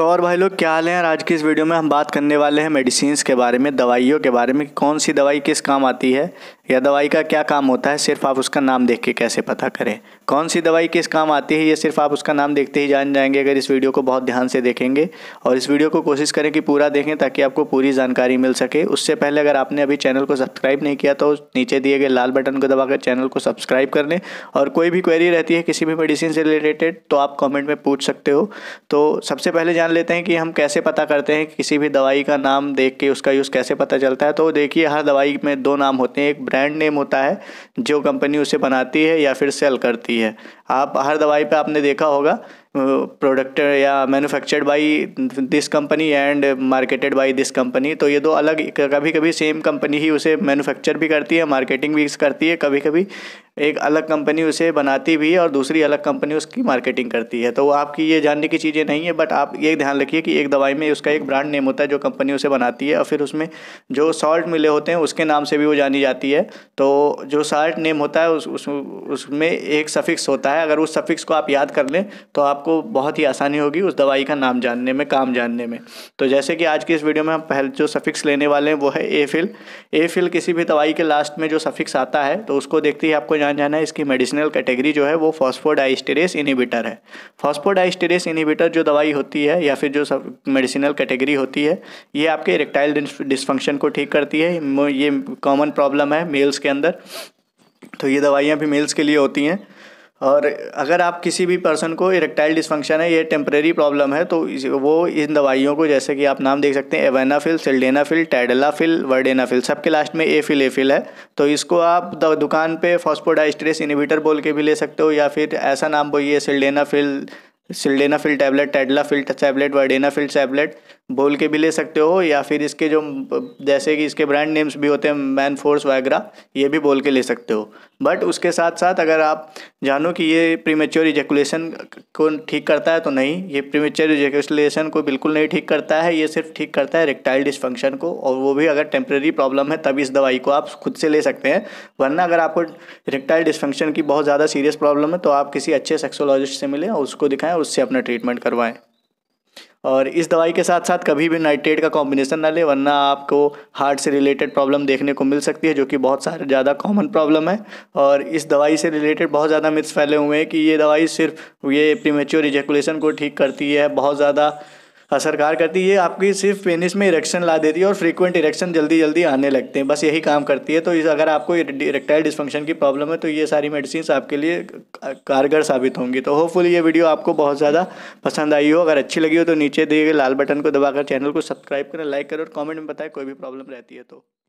तो और भाई लोग क्या हाल है आज की इस वीडियो में हम बात करने वाले हैं मेडिसिन के बारे में दवाइयों के बारे में कौन सी दवाई किस काम आती है या दवाई का क्या काम होता है सिर्फ आप उसका नाम देख के कैसे पता करें कौन सी दवाई किस काम आती है ये सिर्फ आप उसका नाम देखते ही जान जाएंगे अगर इस वीडियो को बहुत ध्यान से देखेंगे और इस वीडियो को कोशिश करें कि पूरा देखें ताकि आपको पूरी जानकारी मिल सके उससे पहले अगर आपने अभी चैनल को सब्सक्राइब नहीं किया तो नीचे दिए गए लाल बटन को दबाकर चैनल को सब्सक्राइब कर लें और कोई भी क्वेरी रहती है किसी भी मेडिसिन से रिलेटेड तो आप कॉमेंट में पूछ सकते हो तो सबसे पहले जान लेते हैं कि हम कैसे पता करते हैं किसी भी दवाई का नाम देख के उसका यूज़ कैसे पता चलता है तो देखिए हर दवाई में दो नाम होते हैं एक ब्रांड नेम होता है जो कंपनी उसे बनाती है या फिर सेल करती है आप हर दवाई पे आपने देखा होगा प्रोडक्ट या manufactured by this company and marketed by this company तो ये दो अलग कभी कभी सेम कंपनी ही उसे मैन्युफैक्चर भी करती है मार्केटिंग भी करती है कभी कभी एक अलग कंपनी उसे बनाती भी है और दूसरी अलग कंपनी उसकी मार्केटिंग करती है तो आपकी ये जानने की चीज़ें नहीं है बट आप ये ध्यान रखिए कि एक दवाई में उसका एक ब्रांड नेम होता है जो कंपनी उसे बनाती है और फिर उसमें जो सॉल्ट मिले होते हैं उसके नाम से भी वो जानी जाती है तो जो सॉल्ट नेम होता है उस उसमें एक सफिक्स होता है अगर उस सफिक्स को आप याद कर लें तो आप आपको बहुत ही आसानी होगी उस दवाई का नाम जानने में काम जानने में तो जैसे कि आज की इस वीडियो में हम पहले जो सफ़िक्स लेने वाले हैं वो है ए फिल ए फिल किसी भी दवाई के लास्ट में जो सफ़िक्स आता है तो उसको देखते ही आपको जान जाना है इसकी मेडिसिनल कैटेगरी जो है वो फॉस्फोडाइस्टेरेस इनिबिटर है फॉस्फोडाइस्टेरेस इनिबिटर जो दवाई होती है या फिर जो मेडिसिनल कैटेगरी होती है ये आपके इरेक्टाइल डिस्फंक्शन को ठीक करती है ये कॉमन प्रॉब्लम है मेल्स के अंदर तो ये दवाइयाँ भी मेल्स के लिए होती हैं और अगर आप किसी भी पर्सन को इरेक्टाइल डिसफंक्शन है ये टेम्प्रेरी प्रॉब्लम है तो वो इन दवाइयों को जैसे कि आप नाम देख सकते हैं एवेनाफिल सिल्डेनाफिल टैडलाफिल वर्डेनाफिल सबके लास्ट में ए फिल ए फिल है तो इसको आप दुकान पे फॉस्फोडाइस्ट्रेस इनिबिटर बोल के भी ले सकते हो या फिर ऐसा नाम बोलिए sildenafil sildenafil tablet tadalafil tablet vardenafil tablet बोल के भी ले सकते हो या फिर इसके जो जैसे कि इसके ब्रांड नेम्स भी होते हैं मैन फोर्स वगैरह ये भी बोल के ले सकते हो बट उसके साथ साथ अगर आप जानो कि ये प्रीमेच्योर इजेकुलेशन को ठीक करता है तो नहीं ये प्रीमेच्योर इजेकुलेशन को बिल्कुल नहीं ठीक करता है ये सिर्फ ठीक करता है रेक्टाइल डिसफंक्शन को और वो भी अगर टेम्प्रेरी प्रॉब्लम है तभी इस दवाई को आप खुद से ले सकते हैं वरना अगर आपको रेक्टाइल डिसफंक्शन की बहुत ज़्यादा सीरियस प्रॉब्लम है तो आप किसी अच्छे सेक्सोलॉजिस्ट से मिलें और उसको दिखाएँ उससे अपना ट्रीटमेंट करवाएँ और इस दवाई के साथ साथ कभी भी नाइट्रेट का कॉम्बिनेशन ना ले वरना आपको हार्ट से रिलेटेड प्रॉब्लम देखने को मिल सकती है जो कि बहुत सारे ज़्यादा कॉमन प्रॉब्लम है और इस दवाई से रिलेटेड बहुत ज़्यादा मिथ्स फैले हुए हैं कि ये दवाई सिर्फ ये प्रीमेच्योर इजेकुलेशन को ठीक करती है बहुत ज़्यादा असरकार हाँ, करती है आपकी सिर्फ पेनिस में इरेक्शन ला देती है और फ्रीक्वेंट इरेक्शन जल्दी जल्दी आने लगते हैं बस यही काम करती है तो इस अगर आपको इरेक्टाइल डिस्फंक्शन की प्रॉब्लम है तो ये सारी मेडिसिन आपके लिए कारगर साबित होंगी तो होपफुल ये वीडियो आपको बहुत ज़्यादा पसंद आई हो अगर अच्छी लगी हो तो नीचे दिए गए लाल बटन को दबाकर चैनल को सब्सक्राइब करें लाइक करें और कॉमेंट में बताएं कोई भी प्रॉब्लम रहती है तो